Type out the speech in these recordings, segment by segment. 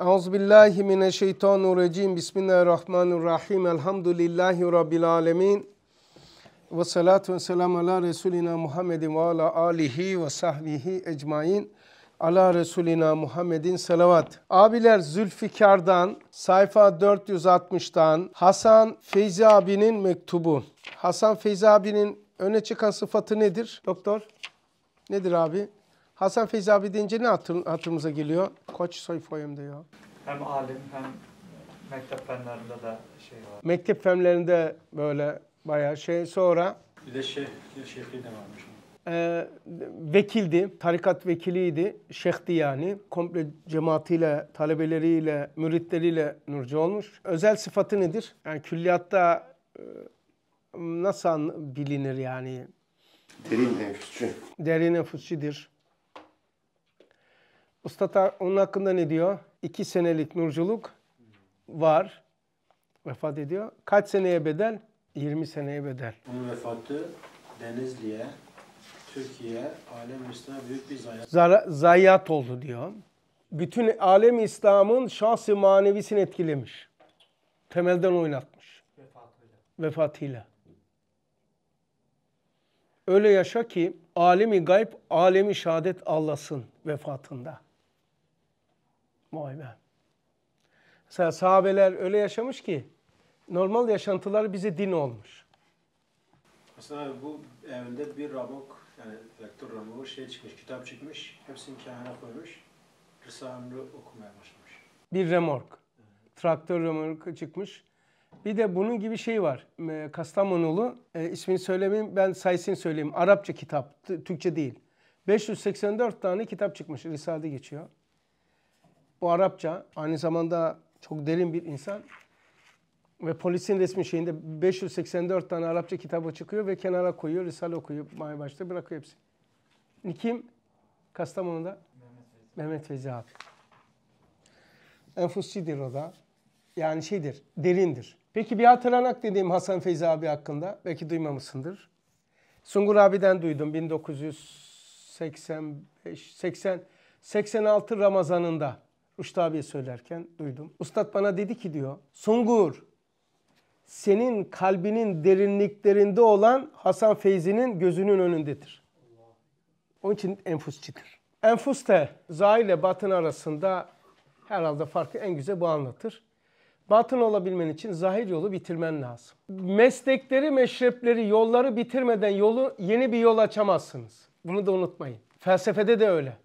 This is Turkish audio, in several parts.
Euzubillahi mineşşeytanirracim. Bismillahirrahmanirrahim. Elhamdülillahi rabbil alamin. Ve salatu ve selam ala resulina Muhammedin ve ala alihi ve sahbihi ecmaîn. Ala Resulina Muhammedin salavat. Abiler Zülfikar'dan sayfa 460'tan Hasan Feyzi abinin mektubu. Hasan Feyzi abinin öne çıkan sıfatı nedir doktor? Nedir abi? Hasan Feyzi abi deyince ne hatır, hatırımıza geliyor? Koç Soyfoyum diyor. Hem alim hem mektep fenlerinde de şey var. Mektep fenlerinde böyle bayağı şey. Sonra... Bir de şey, şeyhliği de varmış. Ee, vekildi, tarikat vekiliydi, şehti yani. Komple cemaatiyle, talebeleriyle, müritleriyle nurcu olmuş. Özel sıfatı nedir? Yani külliyatta e, nasıl bilinir yani? Derin nefusçu. Derin nefusçidir. Usta onun hakkında ne diyor? İki senelik nurculuk var. Vefat ediyor. Kaç seneye bedel? 20 seneye bedel. Onun vefatı Denizli'ye, Türkiye, alem İslam'a büyük bir zayiat. zayiat oldu diyor. Bütün alem İslam'ın şahsi manevisini etkilemiş. Temelden oynatmış. Vefatıyla. Vefatıyla. Öyle yaşa ki alemi gayb, alemi şehadet Allah'sın vefatında. Muaymen. Mesela sahabeler öyle yaşamış ki normal yaşantılar bize din olmuş. Mesela bu evinde bir rabok, yani rektör raboku şey çıkmış, kitap çıkmış, hepsini kenara koymuş, Risale'ni okumaya başlamış. Bir remork, traktör remorku çıkmış. Bir de bunun gibi şey var. E, Kastamonulu, e, ismini söylemeyeyim, ben sayısını söyleyeyim. Arapça kitap, Türkçe değil. 584 tane kitap çıkmış, Risale'de geçiyor. Bu Arapça aynı zamanda çok derin bir insan. Ve polisin resmi şeyinde 584 tane Arapça kitabı çıkıyor ve kenara koyuyor, risale okuyor, başta bırakıyor hepsi. Nikim? Kastamonu'da? Mehmet Fezi abi. Enfusçidir o da. Yani şeydir, derindir. Peki bir hatırlanak dediğim Hasan Feyzi abi hakkında belki duymamışsındır. Sungur abiden duydum 1985 80 86 Ramazanında Rüştü abiye söylerken duydum. Ustad bana dedi ki diyor Sungur senin kalbinin derinliklerinde olan Hasan Feyzi'nin gözünün önündedir. Onun için enfusçidir. Enfus de zahir ile batın arasında herhalde farkı en güzel bu anlatır. Batın olabilmen için zahir yolu bitirmen lazım. Meslekleri, meşrepleri, yolları bitirmeden yolu yeni bir yol açamazsınız. Bunu da unutmayın. Felsefede de öyle.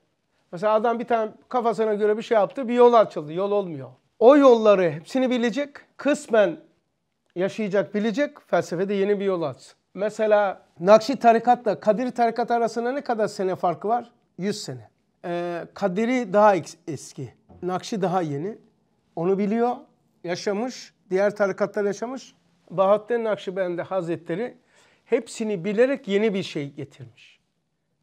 Mesela adam bir tane kafasına göre bir şey yaptı, bir yol açıldı. Yol olmuyor. O yolları hepsini bilecek, kısmen yaşayacak, bilecek. Felsefede yeni bir yol açsın. Mesela Nakşi tarikatla Kadir tarikat arasında ne kadar sene farkı var? 100 sene. Ee, Kadiri daha eski. Nakşi daha yeni. Onu biliyor, yaşamış, diğer tarikatlar yaşamış. Bahattin Nakşibendi Hazretleri hepsini bilerek yeni bir şey getirmiş.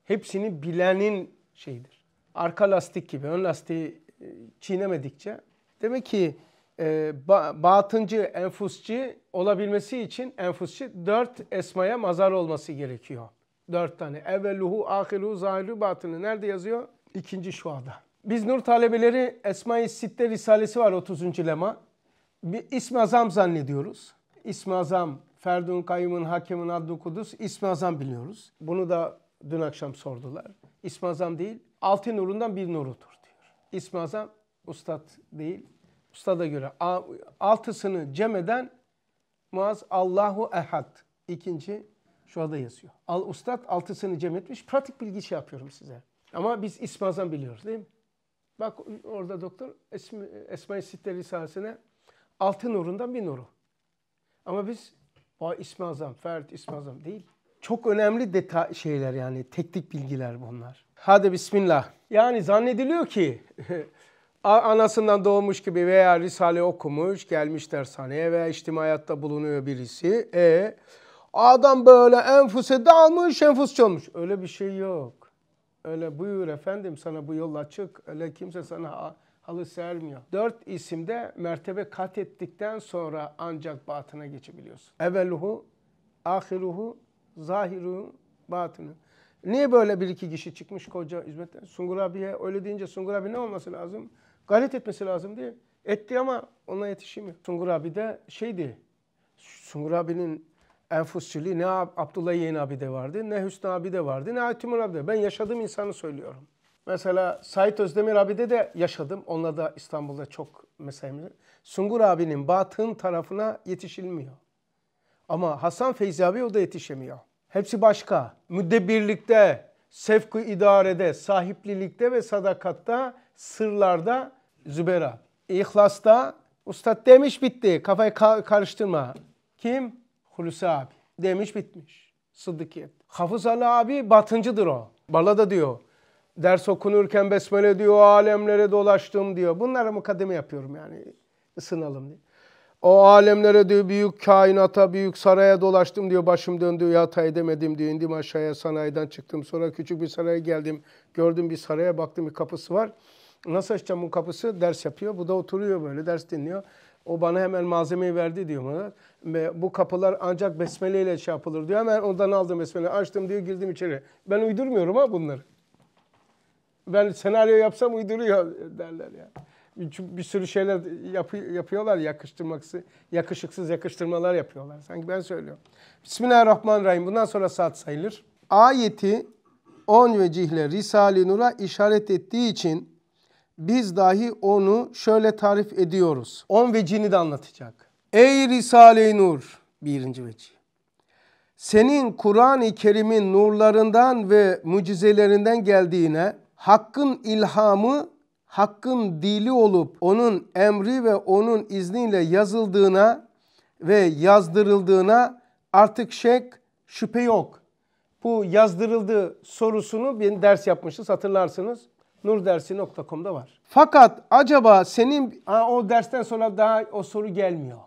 Hepsini bilenin şeyidir arka lastik gibi ön lastiği e, çiğnemedikçe demek ki e, ba batıncı, enfusçi olabilmesi için enfusçi dört esmaya mazar olması gerekiyor. Dört tane. Evveluhu, ahiruhu, zahiru, batını. Nerede yazıyor? İkinci şuada. Biz nur talebeleri Esma-i Sitte Risalesi var 30. lema. Bir ismi azam zannediyoruz. İsmi azam, Ferdun Kayyum'un, Hakim'in, Abdülkudüs ismi azam biliyoruz. Bunu da dün akşam sordular. İsmi Azam değil, altı nurundan bir nurudur diyor. İsmi Azam ustad değil, ustada göre altısını cem eden Muaz Allahu Ehad. İkinci şurada yazıyor. Al ustad altısını cem etmiş. Pratik bilgi şey yapıyorum size. Ama biz İsmi Azam biliyoruz değil mi? Bak orada doktor Esma, Esma-i Sitte Risalesi'ne altı nurundan bir nuru. Ama biz o İsmi Azam, Ferit İsmi Azam değil. Çok önemli deta şeyler yani teknik bilgiler bunlar. Hadi bismillah. Yani zannediliyor ki anasından doğmuş gibi veya risale okumuş, gelmiş dershaneye veya içtimaiyatta bulunuyor birisi. E adam böyle enfuse dalmış, enfus çalmış. Öyle bir şey yok. Öyle buyur efendim sana bu yol açık. Öyle kimse sana halı sermiyor. Dört isimde mertebe kat ettikten sonra ancak batına geçebiliyorsun. Evveluhu, ahiruhu, zahiru batını. Niye böyle bir iki kişi çıkmış koca hizmetten? Sungur abiye öyle deyince Sungur abi ne olması lazım? Galit etmesi lazım diye. Etti ama ona yetişemiyor. Sungur abi de şeydi. Sungur abinin enfusçiliği ne Abdullah Yeğen abi de vardı, ne Hüsnü abi de vardı, ne Aytümür abi de. Ben yaşadığım insanı söylüyorum. Mesela Sait Özdemir abi de de yaşadım. Onunla da İstanbul'da çok mesela. Sungur abinin batın tarafına yetişilmiyor. Ama Hasan Feyzi abi o da yetişemiyor. Hepsi başka. Müdebirlikte, sefkı idarede, sahiplilikte ve sadakatta, sırlarda Zübera. İhlasta Ustad demiş bitti. Kafayı ka karıştırma. Kim? Hulusi abi. Demiş bitmiş. Sıddıkiyet. Hafız Ali abi batıncıdır o. Bala da diyor. Ders okunurken besmele diyor, alemlere dolaştım diyor. Bunlara mukademe yapıyorum yani. Isınalım diye. O alemlere diyor büyük kainata, büyük saraya dolaştım diyor. Başım döndü ya hata edemedim diyor. İndim aşağıya sanayiden çıktım. Sonra küçük bir saraya geldim. Gördüm bir saraya baktım bir kapısı var. Nasıl açacağım bu kapısı? Ders yapıyor. Bu da oturuyor böyle ders dinliyor. O bana hemen malzemeyi verdi diyor bana. Ve bu kapılar ancak besmele ile şey yapılır diyor. Hemen ondan aldım besmele. Açtım diyor girdim içeri. Ben uydurmuyorum ha bunları. Ben senaryo yapsam uyduruyor derler yani bir sürü şeyler yap, yapıyorlar yakıştırmaksız, yakışıksız yakıştırmalar yapıyorlar. Sanki ben söylüyorum. Bismillahirrahmanirrahim. Bundan sonra saat sayılır. Ayeti 10 vecihle Risale-i Nur'a işaret ettiği için biz dahi onu şöyle tarif ediyoruz. 10 vecihini de anlatacak. Ey Risale-i Nur birinci vecih. Senin Kur'an-ı Kerim'in nurlarından ve mucizelerinden geldiğine, Hakk'ın ilhamı Hakk'ın dili olup onun emri ve onun izniyle yazıldığına ve yazdırıldığına artık şek şüphe yok. Bu yazdırıldı sorusunu bir ders yapmışız hatırlarsınız. Nurdersi.com'da var. Fakat acaba senin ha, o dersten sonra daha o soru gelmiyor.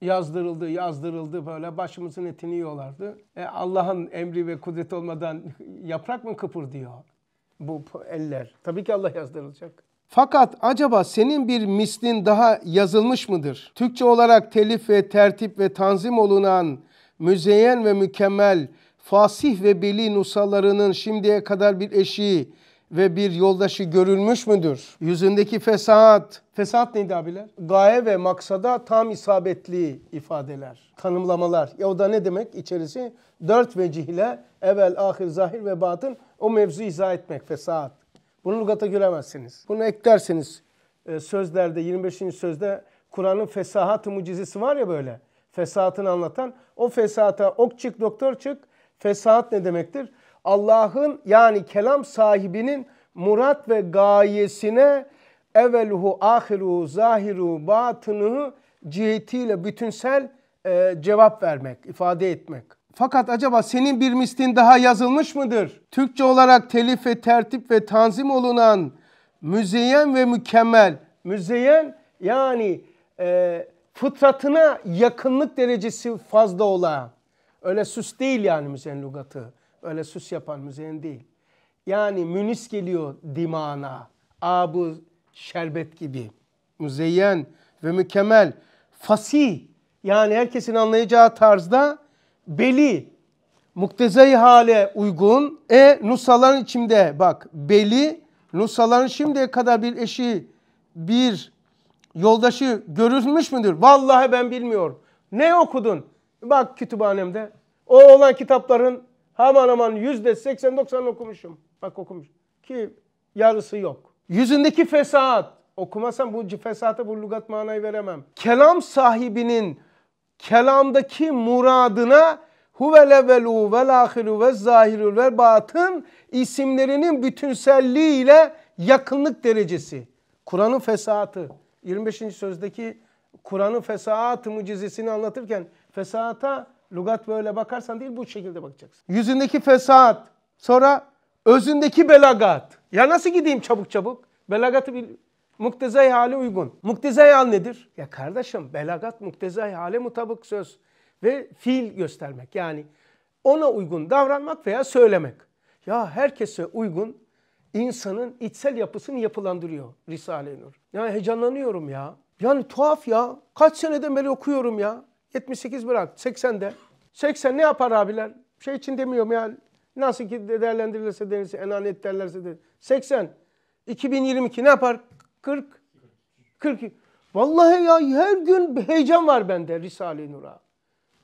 Yazdırıldı, yazdırıldı böyle başımızın etini yiyorlardı. E, Allah'ın emri ve kudreti olmadan yaprak mı kıpır diyor bu eller. Tabii ki Allah yazdırılacak. Fakat acaba senin bir mislin daha yazılmış mıdır? Türkçe olarak telif ve tertip ve tanzim olunan müzeyyen ve mükemmel fasih ve beli nusalarının şimdiye kadar bir eşi ve bir yoldaşı görülmüş müdür? Yüzündeki fesat, fesat neydi abiler? Gaye ve maksada tam isabetli ifadeler, tanımlamalar. Ya o da ne demek İçerisi Dört vecih ile evvel, ahir, zahir ve batın o mevzu izah etmek, fesat. Bunu lügata göremezsiniz. Bunu eklerseniz e, sözlerde 25. sözde Kur'an'ın fesahat mucizesi var ya böyle. Fesahatını anlatan. O fesahata ok çık doktor çık. Fesahat ne demektir? Allah'ın yani kelam sahibinin murat ve gayesine evelhu, ahiru, zahiru, batınıhu cihetiyle bütünsel e, cevap vermek, ifade etmek. Fakat acaba senin bir mislin daha yazılmış mıdır? Türkçe olarak telif ve tertip ve tanzim olunan müzeyyen ve mükemmel. Müzeyyen yani e, fıtratına yakınlık derecesi fazla olan. Öyle süs değil yani müzeyyen lugatı. Öyle süs yapan müzeyyen değil. Yani münis geliyor dimana. Abu şerbet gibi. Müzeyyen ve mükemmel. Fasih yani herkesin anlayacağı tarzda beli muktezai hale uygun. E nusaların içinde bak beli nusaların şimdiye kadar bir eşi bir yoldaşı görülmüş müdür? Vallahi ben bilmiyorum. Ne okudun? Bak kütüphanemde. O olan kitapların hemen hemen yüzde 80 doksan okumuşum. Bak okumuş. Ki yarısı yok. Yüzündeki fesat. Okumasam bu fesata bu lugat manayı veremem. Kelam sahibinin kelamdaki muradına huvelevelu evvelu vel ahiru ve zahiru ve batın isimlerinin bütünselliği yakınlık derecesi. Kur'an'ın fesatı. 25. sözdeki Kur'an'ın fesat mucizesini anlatırken fesata lugat böyle bakarsan değil bu şekilde bakacaksın. Yüzündeki fesat sonra özündeki belagat. Ya nasıl gideyim çabuk çabuk? Belagatı bil muktezai hale uygun. Muktezai hal nedir? Ya kardeşim belagat muktezai hale mutabık söz ve fiil göstermek. Yani ona uygun davranmak veya söylemek. Ya herkese uygun insanın içsel yapısını yapılandırıyor Risale-i Nur. Yani heyecanlanıyorum ya. Yani tuhaf ya. Kaç seneden beri okuyorum ya. 78 bırak 80'de. 80 ne yapar abiler? Şey için demiyorum yani. Nasıl ki değerlendirilirse denirse, enanet derlerse de 80. 2022 ne yapar? 40 40 Vallahi ya her gün bir heyecan var bende Risale-i Nur'a.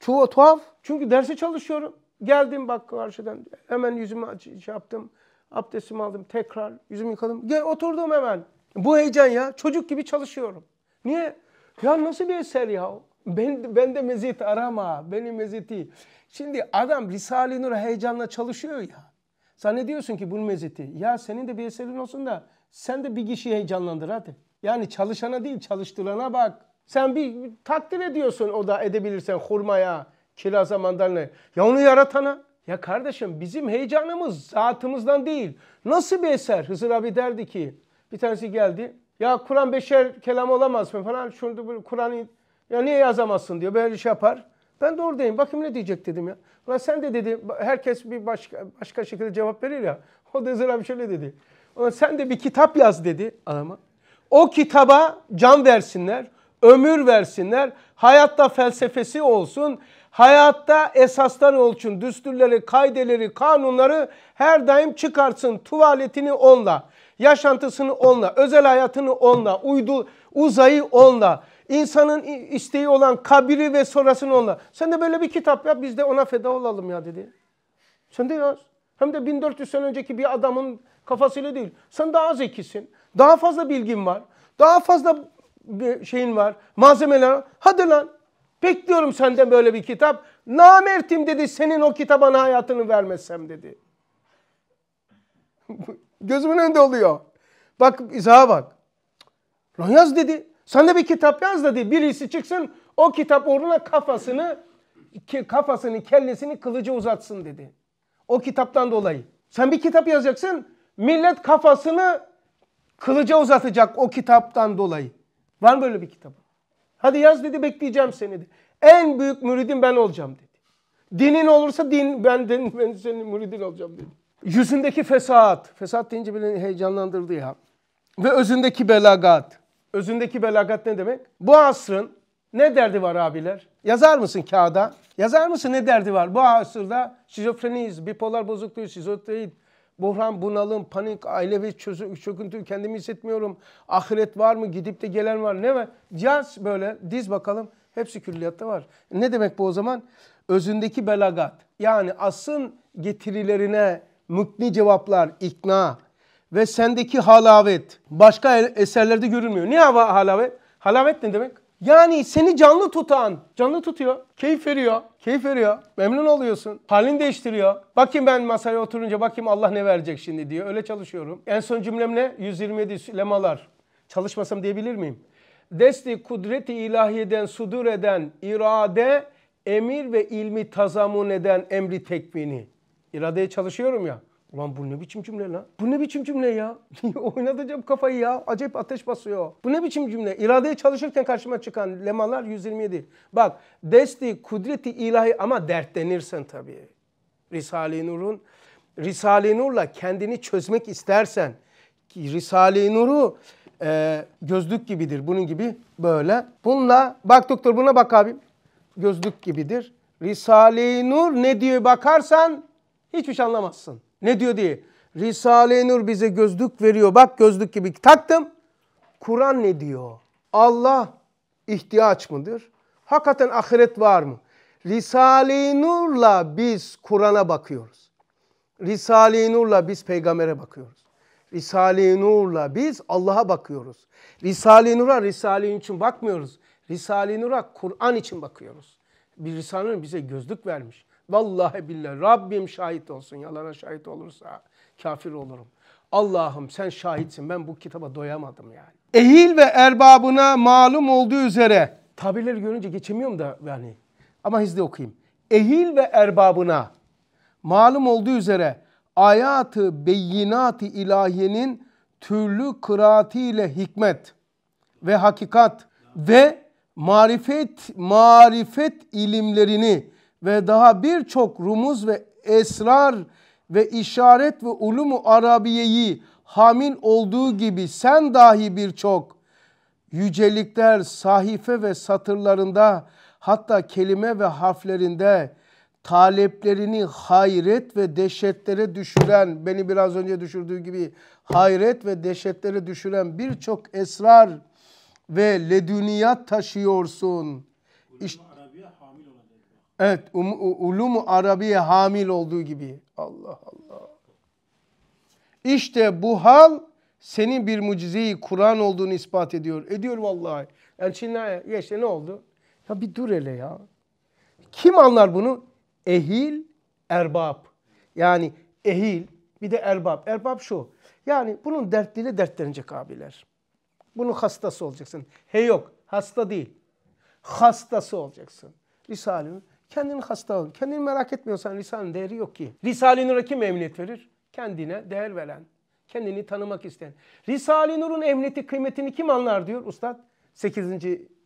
Çoğu tuhaf. Çünkü derse çalışıyorum. Geldim bak karşıdan. Hemen yüzümü aç şey yaptım. Abdestimi aldım. Tekrar yüzümü yıkadım. Gel oturdum hemen. Bu heyecan ya. Çocuk gibi çalışıyorum. Niye? Ya nasıl bir eser ya? Ben, ben de mezit arama. Benim meziti. Şimdi adam Risale-i Nur heyecanla çalışıyor ya. Sen ne diyorsun ki bu meziti. Ya senin de bir eserin olsun da sen de bir kişiyi heyecanlandır hadi. Yani çalışana değil çalıştırana bak. Sen bir takdir ediyorsun o da edebilirsen hurmaya, kiraza, mandalinaya. Ya onu yaratana. Ya kardeşim bizim heyecanımız zatımızdan değil. Nasıl bir eser? Hızır abi derdi ki bir tanesi geldi. Ya Kur'an beşer kelam olamaz mı falan. Şunu Kur'an'ı ya niye yazamazsın diyor. Böyle şey yapar. Ben de oradayım. Bakayım ne diyecek dedim ya. Ulan sen de dedi herkes bir başka, başka şekilde cevap verir ya. O da Hızır abi şöyle dedi. Ona sen de bir kitap yaz dedi adama. O kitaba can versinler, ömür versinler, hayatta felsefesi olsun, hayatta esaslar olsun, düsturları, kaideleri, kanunları her daim çıkartsın. Tuvaletini onla, yaşantısını onla, özel hayatını onla, uydu, uzayı onla, insanın isteği olan kabiri ve sonrasını onla. Sen de böyle bir kitap yap biz de ona feda olalım ya dedi. Sen de yaz. Hem de 1400 sene önceki bir adamın Kafasıyla değil. Sen daha zekisin. Daha fazla bilgin var. Daha fazla şeyin var. Malzemeler var. Hadi lan. Bekliyorum senden böyle bir kitap. Namertim dedi senin o kitabına hayatını vermezsem dedi. Gözümün önünde oluyor. Bak izaha bak. Lan yaz dedi. de bir kitap yaz dedi. Birisi çıksın o kitap uğruna kafasını kafasını kellesini kılıcı uzatsın dedi. O kitaptan dolayı. Sen bir kitap yazacaksın. Millet kafasını kılıca uzatacak o kitaptan dolayı. Var mı böyle bir kitabı? Hadi yaz dedi bekleyeceğim seni dedi. En büyük müridim ben olacağım dedi. Dinin olursa din ben, din, ben senin müridin olacağım dedi. Yüzündeki fesat. Fesat deyince beni heyecanlandırdı ya. Ve özündeki belagat. Özündeki belagat ne demek? Bu asrın ne derdi var abiler? Yazar mısın kağıda? Yazar mısın ne derdi var? Bu asırda şizofreniyiz, bipolar bozukluğu, şizofreni, Buhran, bunalım, panik, ailevi çöküntü, kendimi hissetmiyorum. Ahiret var mı? Gidip de gelen var. Ne var? Yaz böyle, diz bakalım. Hepsi külliyatta var. Ne demek bu o zaman? Özündeki belagat. Yani asın getirilerine mükni cevaplar, ikna ve sendeki halavet. Başka eserlerde görülmüyor. Ne halavet? Halavet ne demek? Yani seni canlı tutan, canlı tutuyor, keyif veriyor, keyif veriyor, memnun oluyorsun, halini değiştiriyor. Bakayım ben masaya oturunca bakayım Allah ne verecek şimdi diye öyle çalışıyorum. En son cümlem ne? 127 lemalar. Çalışmasam diyebilir miyim? Desti kudreti ilahiyeden sudur eden irade, emir ve ilmi tazamun eden emri tekmini. İradeye çalışıyorum ya. Ulan bu ne biçim cümle lan? Bu ne biçim cümle ya? Oynatacağım kafayı ya. Acayip ateş basıyor. Bu ne biçim cümle? İradeye çalışırken karşıma çıkan lemalar 127. Bak desti, kudreti ilahi ama dertlenirsen tabii. Risale-i Nur'un Risale-i Nur'la kendini çözmek istersen ki Risale-i Nur'u e, gözlük gibidir. Bunun gibi böyle. Bununla bak doktor buna bak abim. Gözlük gibidir. Risale-i Nur ne diyor bakarsan hiçbir şey anlamazsın. Ne diyor diye? Risale-i Nur bize gözlük veriyor. Bak gözlük gibi taktım. Kur'an ne diyor? Allah ihtiyaç mıdır? Hakikaten ahiret var mı? Risale-i Nur'la biz Kur'an'a bakıyoruz. Risale-i Nur'la biz peygambere bakıyoruz. Risale-i Nur'la biz Allah'a bakıyoruz. Risale-i Nur'a Risale-i Nur için bakmıyoruz. Risale-i Nur'a Kur'an için bakıyoruz. Bir Risale-i Nur bize gözlük vermiş. Vallahi billahi Rabbim şahit olsun. Yalana şahit olursa kafir olurum. Allah'ım sen şahitsin ben bu kitaba doyamadım yani. Ehil ve erbabına malum olduğu üzere. Tabirleri görünce geçemiyorum da yani. Ama hızlı okuyayım. Ehil ve erbabına malum olduğu üzere ayatı beyinat-ı ilahiyenin türlü kıraatiyle hikmet ve hakikat ve marifet marifet ilimlerini ve daha birçok rumuz ve esrar ve işaret ve ulumu arabiyeyi hamil olduğu gibi sen dahi birçok yücelikler sahife ve satırlarında hatta kelime ve harflerinde taleplerini hayret ve dehşetlere düşüren, beni biraz önce düşürdüğü gibi hayret ve dehşetlere düşüren birçok esrar ve ledüniyat taşıyorsun. İşte, Evet, um, ulum Arabi'ye hamil olduğu gibi. Allah Allah. İşte bu hal senin bir mucizeyi Kur'an olduğunu ispat ediyor. Ediyor vallahi. Elçinler ya ne oldu? Ya bir dur hele ya. Kim anlar bunu? Ehil, erbab. Yani ehil bir de erbab. Erbab şu. Yani bunun dertliyle dertlenecek abiler. Bunun hastası olacaksın. He yok hasta değil. Hastası olacaksın. risale Kendini hasta alın. Kendini merak etmiyorsan Risale'nin değeri yok ki. Risale-i Nur'a kim emniyet verir? Kendine değer veren, kendini tanımak isteyen. Risale-i Nur'un emniyeti kıymetini kim anlar diyor Ustad 8.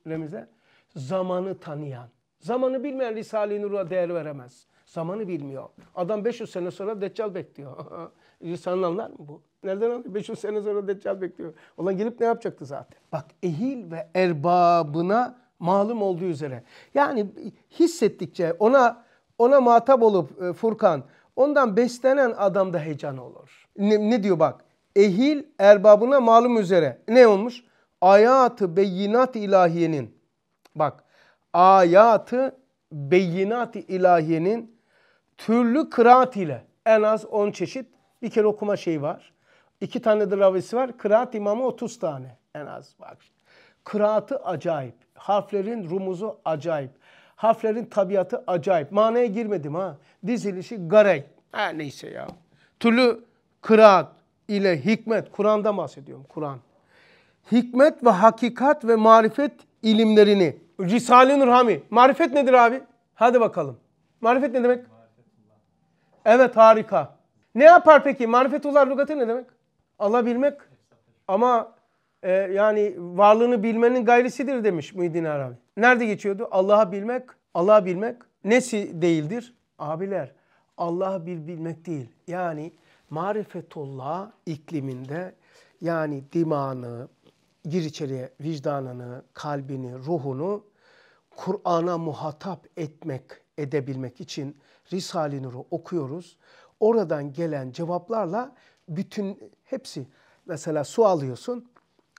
remize. Zamanı tanıyan. Zamanı bilmeyen Risale-i Nur'a değer veremez. Zamanı bilmiyor. Adam 500 sene sonra Deccal bekliyor. Risale'nin anlar mı bu? Nereden anlıyor? 500 sene sonra Deccal bekliyor. Olan gelip ne yapacaktı zaten? Bak ehil ve erbabına malum olduğu üzere. Yani hissettikçe ona ona muhatap olup e, Furkan ondan beslenen adam da heyecan olur. Ne, ne diyor bak? Ehil erbabına malum üzere. Ne olmuş? Ayatı beyinat ilahiyenin. Bak ayatı beyinat ilahiyenin türlü kıraat ile en az 10 çeşit bir kere okuma şeyi var. İki tane de ravisi var. Kıraat imamı 30 tane en az bak. Kıraatı acayip. Harflerin rumuzu acayip. Harflerin tabiatı acayip. Manaya girmedim ha. Dizilişi garek. Ha neyse ya. Tülü kıraat ile hikmet. Kur'an'da bahsediyorum. Kur'an. Hikmet ve hakikat ve marifet ilimlerini. Risale-i Nurhami. Marifet nedir abi? Hadi bakalım. Marifet ne demek? Evet harika. Ne yapar peki? Marifetullah lügatı ne demek? Alabilmek Ama e, yani varlığını bilmenin gayrisidir demiş Muhyiddin Arabi. Nerede geçiyordu? Allah'a bilmek, Allah'a bilmek nesi değildir? Abiler Allah'ı bil bilmek değil. Yani marifetullah ikliminde yani dimağını, gir içeriye vicdanını, kalbini, ruhunu Kur'an'a muhatap etmek, edebilmek için Risale-i Nur'u okuyoruz. Oradan gelen cevaplarla bütün hepsi mesela su alıyorsun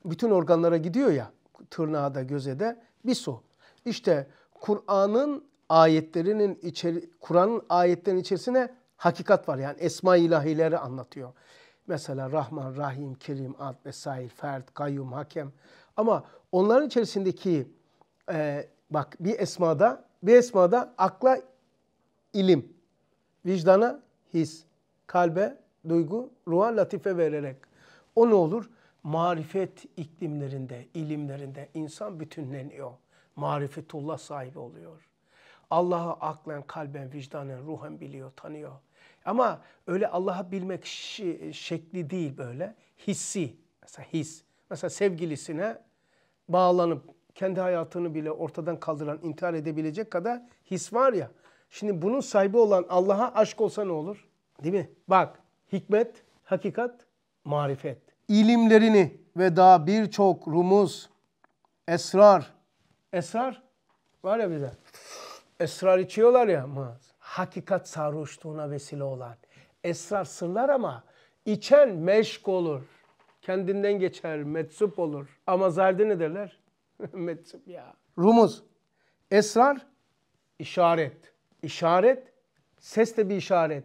bütün organlara gidiyor ya tırnağa da göze de bir su. İşte Kur'an'ın ayetlerinin içeri Kur'an'ın ayetlerinin içerisine hakikat var. Yani esma ilahileri anlatıyor. Mesela Rahman, Rahim, Kerim, Ad vesaire, Fert, Kayyum, Hakem. Ama onların içerisindeki e, bak bir esmada bir esmada akla ilim, vicdana his, kalbe duygu, ruha latife vererek. O ne olur? marifet iklimlerinde, ilimlerinde insan bütünleniyor. Marifetullah sahibi oluyor. Allah'ı aklen, kalben, vicdanen, ruhen biliyor, tanıyor. Ama öyle Allah'ı bilmek şekli değil böyle. Hissi, mesela his. Mesela sevgilisine bağlanıp kendi hayatını bile ortadan kaldıran, intihar edebilecek kadar his var ya. Şimdi bunun sahibi olan Allah'a aşk olsa ne olur? Değil mi? Bak, hikmet, hakikat, marifet ilimlerini ve daha birçok rumuz, esrar, esrar var ya bize, esrar içiyorlar ya, hakikat sarhoşluğuna vesile olan, esrar sırlar ama içen meşk olur, kendinden geçer, metsup olur. Ama zerde ne derler? metsup ya. Rumuz, esrar, işaret. İşaret, ses de bir işaret.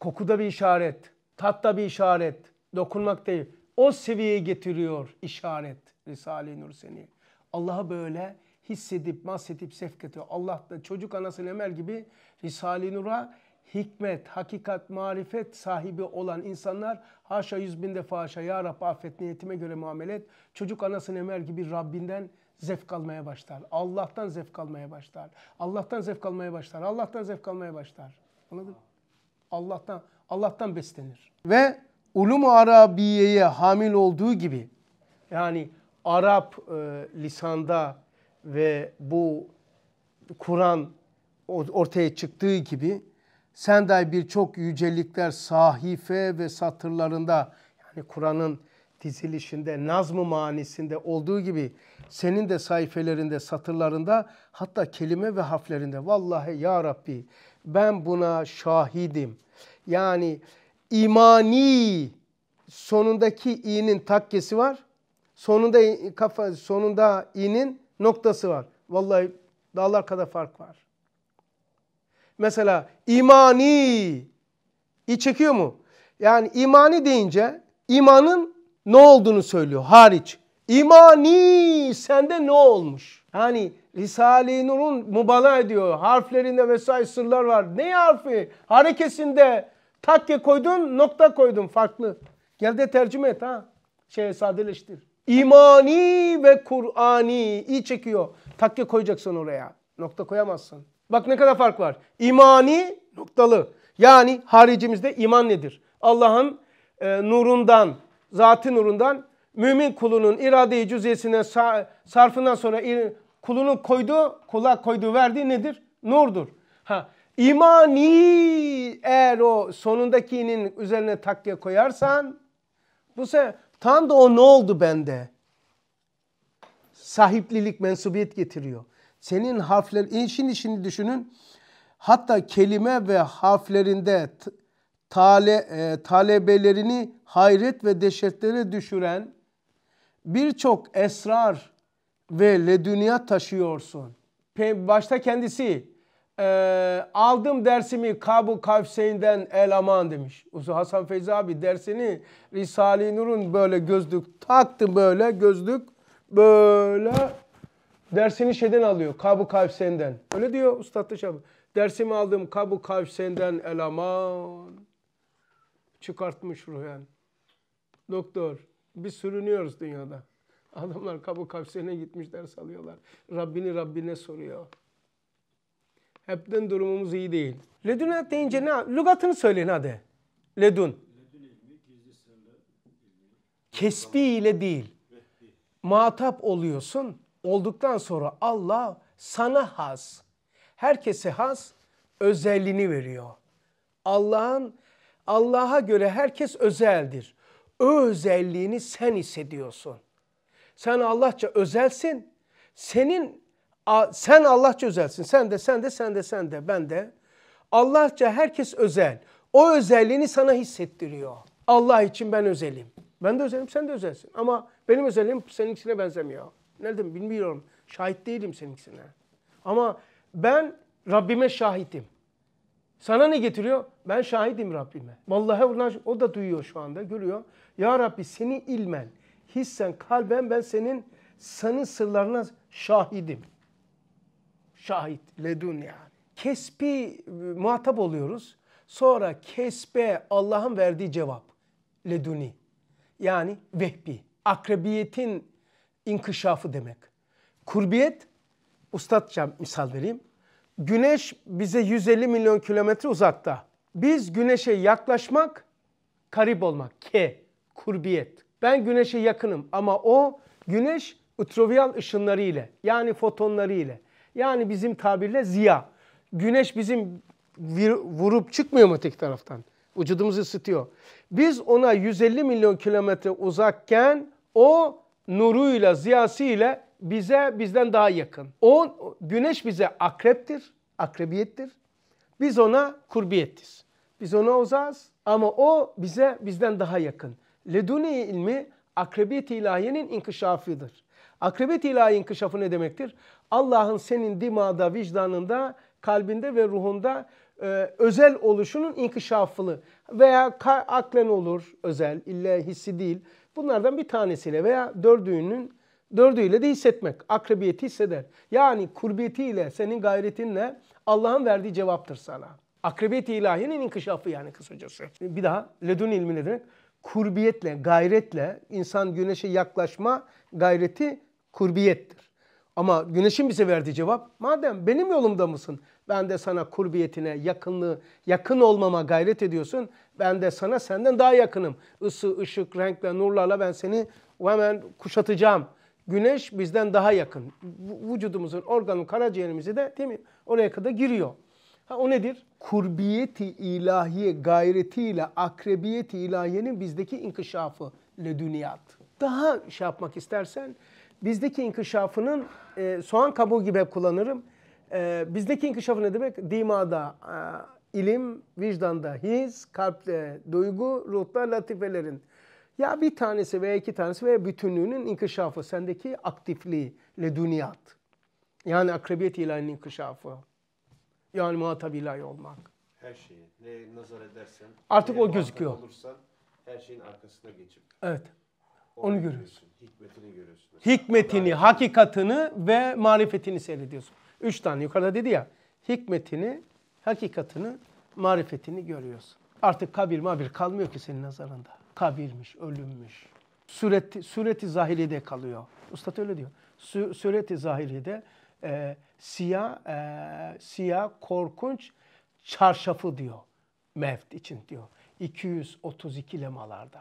koku da bir işaret, tat da bir işaret, Dokunmak değil. O seviyeye getiriyor işaret Risale-i Nur seni. Allah'a böyle hissedip, mahsedip sefketiyor. Allah da çocuk anasını emer gibi Risale-i Nur'a hikmet, hakikat, marifet sahibi olan insanlar haşa yüz bin defa haşa ya Rab affet niyetime göre muamele et. Çocuk anasını emer gibi Rabbinden zevk almaya başlar. Allah'tan zevk almaya başlar. Allah'tan zevk almaya başlar. Allah'tan zevk almaya başlar. Anladın mı? Allah'tan Allah'tan beslenir. Ve Ulum Arabiye'ye hamil olduğu gibi yani Arap e, lisanda ve bu Kur'an ortaya çıktığı gibi Sendai birçok yücelikler sahife ve satırlarında yani Kur'an'ın dizilişinde, nazm-ı manisinde olduğu gibi senin de sayfelerinde, satırlarında hatta kelime ve harflerinde vallahi ya Rabbi ben buna şahidim. Yani imani sonundaki i'nin takkesi var. Sonunda kafa sonunda i'nin noktası var. Vallahi dağlar kadar fark var. Mesela imani i çekiyor mu? Yani imani deyince imanın ne olduğunu söylüyor hariç. İmani sende ne olmuş? Yani Risale-i Nur'un mübalağa ediyor. Harflerinde vesaire sırlar var. Ne harfi? Harekesinde, Takya koydun, nokta koydun farklı. Gel de tercüme et ha. şey sadeleştir. İmani ve Kur'ani iyi çekiyor. Takya koyacaksın oraya. Nokta koyamazsın. Bak ne kadar fark var. İmani noktalı. Yani haricimizde iman nedir? Allah'ın e, nurundan, zatı nurundan mümin kulunun irade-i cüzesine sarfından sonra kulunu koydu, kula koyduğu verdiği nedir? Nurdur. Ha, İmani eğer o sonundakinin üzerine takya koyarsan bu se tam da o ne oldu bende? Sahiplilik, mensubiyet getiriyor. Senin harfler, e, şimdi şimdi düşünün. Hatta kelime ve harflerinde tale, e, talebelerini hayret ve dehşetlere düşüren birçok esrar ve ledünya taşıyorsun. Başta kendisi e, aldım dersimi Kabu Kavseyn'den el aman demiş. Usta Hasan Feyzi abi dersini Risale-i Nur'un böyle gözlük taktı böyle gözlük böyle dersini şeyden alıyor Kabu Kavseyn'den. Öyle diyor Usta Teşabi. Dersimi aldım Kabu Kavseyn'den el aman. Çıkartmış ruhen. Doktor biz sürünüyoruz dünyada. Adamlar Kabu Kavseyn'e gitmiş ders alıyorlar. Rabbini Rabbine soruyor. Hepten durumumuz iyi değil. Ledunat deyince ne? Lugatını söyleyin hadi. Ledun. Kesbi ile değil. Matap oluyorsun. Olduktan sonra Allah sana has, herkese has özelliğini veriyor. Allah'ın Allah'a göre herkes özeldir. O özelliğini sen hissediyorsun. Sen Allahça özelsin. Senin sen Allahça özelsin. Sen de, sen de, sen de, sen de, ben de. Allahça herkes özel. O özelliğini sana hissettiriyor. Allah için ben özelim. Ben de özelim, sen de özelsin. Ama benim özelim seninkisine benzemiyor. Nereden bilmiyorum. Şahit değilim seninkisine. Ama ben Rabbime şahidim. Sana ne getiriyor? Ben şahidim Rabbime. Vallahi onlar, o da duyuyor şu anda, görüyor. Ya Rabbi seni ilmen, hissen, kalben ben senin senin sırlarına şahidim. Şahit. Ledun yani. Kesbi e, muhatap oluyoruz. Sonra kesbe Allah'ın verdiği cevap. Leduni. Yani vehbi. Akrebiyetin inkişafı demek. Kurbiyet, ustadça misal vereyim. Güneş bize 150 milyon kilometre uzakta. Biz güneşe yaklaşmak, karib olmak. K, kurbiyet. Ben güneşe yakınım ama o güneş ultraviyal ışınları ile yani fotonları ile yani bizim tabirle ziya. Güneş bizim vurup çıkmıyor mu tek taraftan? Vücudumuzu ısıtıyor. Biz ona 150 milyon kilometre uzakken o nuruyla, ziyasıyla bize bizden daha yakın. O güneş bize akreptir, akrebiyettir. Biz ona kurbiyettiz. Biz ona uzağız ama o bize bizden daha yakın. Leduni ilmi akrebiyet ilahiyenin inkişafıdır. Akrebet ilahi inkişafı ne demektir? Allah'ın senin dimağda, vicdanında, kalbinde ve ruhunda e, özel oluşunun inkişafını veya aklen olur özel, illa hissi değil. Bunlardan bir tanesiyle veya dördüğünün dördüyle de hissetmek. Akrebiyeti hisseder. Yani kurbiyetiyle, senin gayretinle Allah'ın verdiği cevaptır sana. Akrebiyeti ilahinin inkişafı yani kısacası. Bir daha ledun ilmi ne demek? Kurbiyetle, gayretle insan güneşe yaklaşma gayreti kurbiyettir. Ama güneşin bize verdiği cevap madem benim yolumda mısın ben de sana kurbiyetine yakınlığı yakın olmama gayret ediyorsun. Ben de sana senden daha yakınım. Isı, ışık, renkle, nurlarla ben seni hemen kuşatacağım. Güneş bizden daha yakın. Vücudumuzun organı, karaciğerimizi de değil mi? Oraya kadar giriyor. Ha, o nedir? Kurbiyeti ilahiye gayretiyle akrebiyeti ilahiyenin bizdeki inkişafı le dünyat. Daha şey yapmak istersen bizdeki inkişafının e, soğan kabuğu gibi hep kullanırım. E, bizdeki inkişafı ne demek? Dimada e, ilim, vicdanda his, kalpte duygu, ruhta latifelerin. Ya bir tanesi veya iki tanesi veya bütünlüğünün inkişafı, sendeki aktifliği, leduniyat. Yani akrebiyet ilahinin inkişafı. Yani muhatap ilahi olmak. Her şeyi, ne nazar edersen, artık o gözüküyor. Olursan, her şeyin arkasına geçip. Evet. Onu, görüyorsun. Hikmetini görüyorsun. Hikmetini, hakikatini ve marifetini seyrediyorsun. Üç tane yukarıda dedi ya. Hikmetini, hakikatini, marifetini görüyorsun. Artık kabir mabir kalmıyor ki senin nazarında. Kabirmiş, ölümmüş. Sureti, sureti zahiride kalıyor. Ustad öyle diyor. Sü, sureti zahiride e, siyah, e, siyah korkunç çarşafı diyor. Mevt için diyor. 232 lemalarda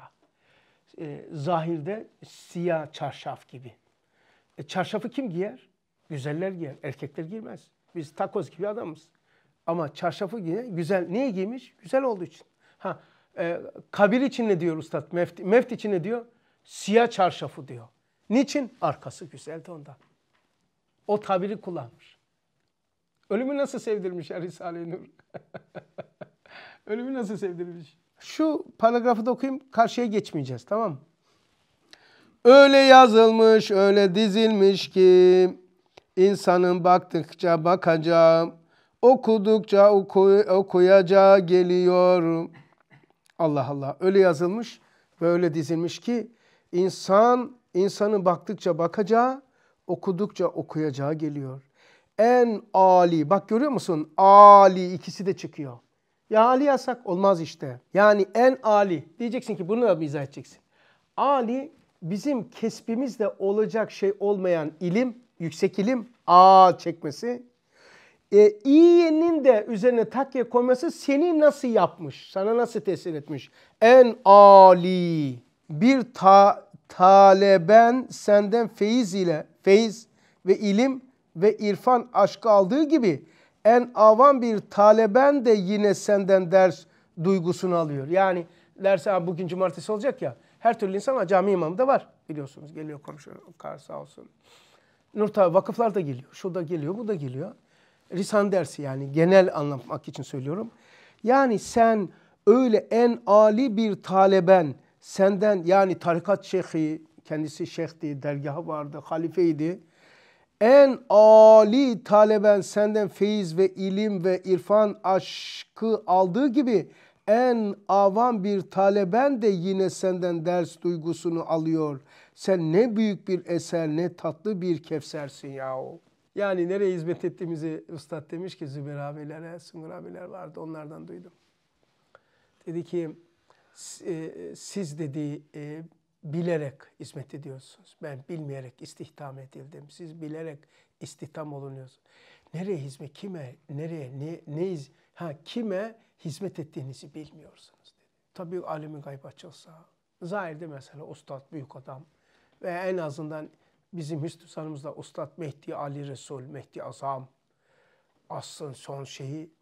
e, zahirde siyah çarşaf gibi. E, çarşafı kim giyer? Güzeller giyer, erkekler giymez. Biz takoz gibi adamız. Ama çarşafı giyen güzel. Niye giymiş? Güzel olduğu için. Ha, e, kabir için ne diyor Üstad? Meft, meft için ne diyor? Siyah çarşafı diyor. Niçin? Arkası güzeldi ondan. O tabiri kullanmış. Ölümü nasıl sevdirmiş Risale-i Nur? Ölümü nasıl sevdirmiş? Şu paragrafı da okuyayım. Karşıya geçmeyeceğiz tamam Öyle yazılmış, öyle dizilmiş ki insanın baktıkça bakacağım, okudukça oku, okuyacağı geliyor. Allah Allah. Öyle yazılmış ve öyle dizilmiş ki insan insanı baktıkça bakacağı, okudukça okuyacağı geliyor. En ali. Bak görüyor musun? Ali ikisi de çıkıyor. Ya Ali yasak olmaz işte. Yani en Ali diyeceksin ki bunu da mı izah edeceksin? Ali bizim kesbimizle olacak şey olmayan ilim, yüksek ilim, a çekmesi. E, iyiyenin de üzerine takya koyması seni nasıl yapmış? Sana nasıl tesir etmiş? En Ali bir ta, taleben senden feyiz ile feyiz ve ilim ve irfan aşkı aldığı gibi en avam bir taleben de yine senden ders duygusunu alıyor. Yani derse bugün cumartesi olacak ya. Her türlü insan var. Cami imamı da var. Biliyorsunuz geliyor komşu kar sağ olsun. Nurta vakıflar da geliyor. Şu da geliyor, bu da geliyor. Risan dersi yani genel anlamak için söylüyorum. Yani sen öyle en ali bir taleben senden yani tarikat şeyhi kendisi şeyhti, dergahı vardı, halifeydi en ali taleben senden feyiz ve ilim ve irfan aşkı aldığı gibi en avam bir taleben de yine senden ders duygusunu alıyor. Sen ne büyük bir eser ne tatlı bir kevsersin yahu. Yani nereye hizmet ettiğimizi üstad demiş ki Zübeyir abilere, Sungur abiler vardı onlardan duydum. Dedi ki e, siz dedi e, bilerek hizmet ediyorsunuz. Ben bilmeyerek istihdam edildim. Siz bilerek istihdam olunuyorsunuz. Nereye hizmet, kime, nereye, ne, neyiz, ha, kime hizmet ettiğinizi bilmiyorsunuz dedi. Tabii alimin kayıp açılsa, zahirde mesela ustad, büyük adam ve en azından bizim Hüsnü ustad Mehdi Ali Resul, Mehdi Azam, Aslı'nın son şeyi.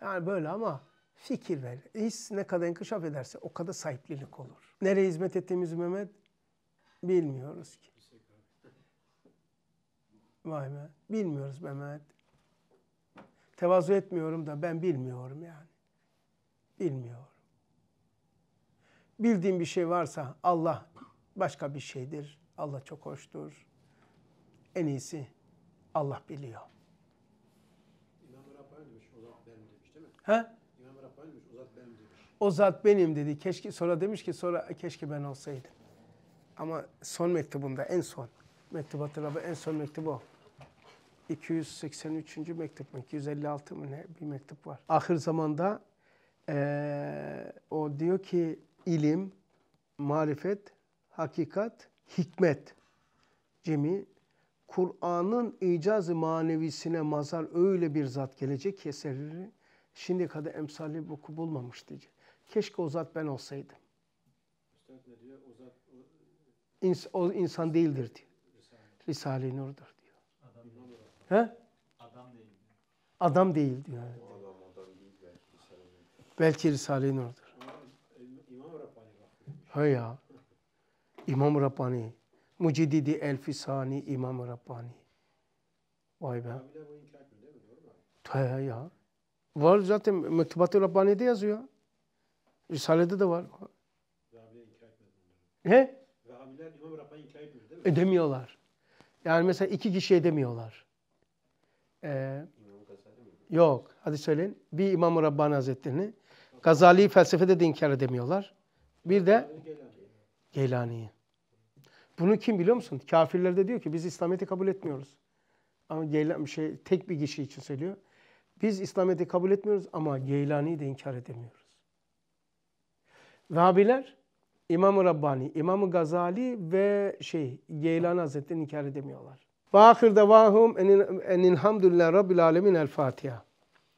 Yani böyle ama fikir ver. His ne kadar inkişaf ederse o kadar sahiplilik olur. Nereye hizmet ettiğimiz Mehmet bilmiyoruz ki. Vay be. Bilmiyoruz Mehmet. Tevazu etmiyorum da ben bilmiyorum yani. Bilmiyorum. Bildiğim bir şey varsa Allah başka bir şeydir. Allah çok hoştur. En iyisi Allah biliyor. İmam Rabbani demiş, o zaman ben demiş değil mi? He? O zat benim dedi. Keşke sonra demiş ki sonra keşke ben olsaydım. Ama son mektubunda en son. Mektubat-ı en son mektubu o. 283. mektup mu? 256 mı ne? Bir mektup var. Ahir zamanda ee, o diyor ki ilim, marifet, hakikat, hikmet cemi Kur'an'ın icazı manevisine mazar öyle bir zat gelecek ki eserleri şimdi kadar emsali boku bulmamış diyecek. Keşke o ben olsaydım. Üstad ne diyor? O o, İns, o insan değildir diyor. Risale-i Risale Nur'dur diyor. Adam değil. Adam değil. Adam değil diyor. Yani. O adam adam değil belki Risale-i Nur. Belki Nur'dur. İmam Rabbani He ya. İmam Rabbani. Mucididi Elfisani İmam Rabbani. Vay be. Abiler bu inkar değil mi? Doğru mu? ya. Var zaten Mektubat-ı Rabbani'de yazıyor. Risale'de de var. He? Vehhabiler İmam Rabbani inkar etmiyor değil mi? Edemiyorlar. Yani mesela iki kişi edemiyorlar. Ee, yok. Hadi söyleyin. Bir İmam-ı Rabbani Hazretleri'ni. Gazali felsefede de inkar edemiyorlar. Bir de Geylani'yi. Bunu kim biliyor musun? Kafirler de diyor ki biz İslamiyet'i kabul etmiyoruz. Ama Geylani şey tek bir kişi için söylüyor. Biz İslamiyet'i kabul etmiyoruz ama Geylani'yi de inkar edemiyoruz. Rabiler, İmam-ı Rabbani, imam Gazali ve şey Geylani Hazretleri'ni inkar edemiyorlar. Ve ahirde vahum enilhamdülillah rabbil alemin el Fatiha.